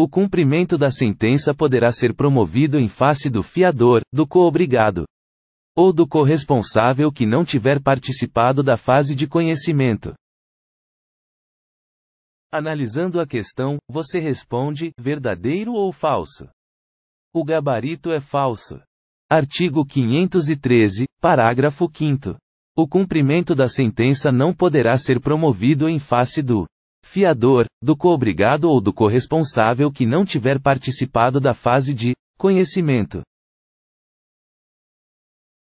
O cumprimento da sentença poderá ser promovido em face do fiador, do coobrigado ou do corresponsável que não tiver participado da fase de conhecimento. Analisando a questão, você responde: verdadeiro ou falso? O gabarito é falso. Artigo 513, parágrafo 5. O cumprimento da sentença não poderá ser promovido em face do fiador, do coobrigado ou do corresponsável que não tiver participado da fase de conhecimento.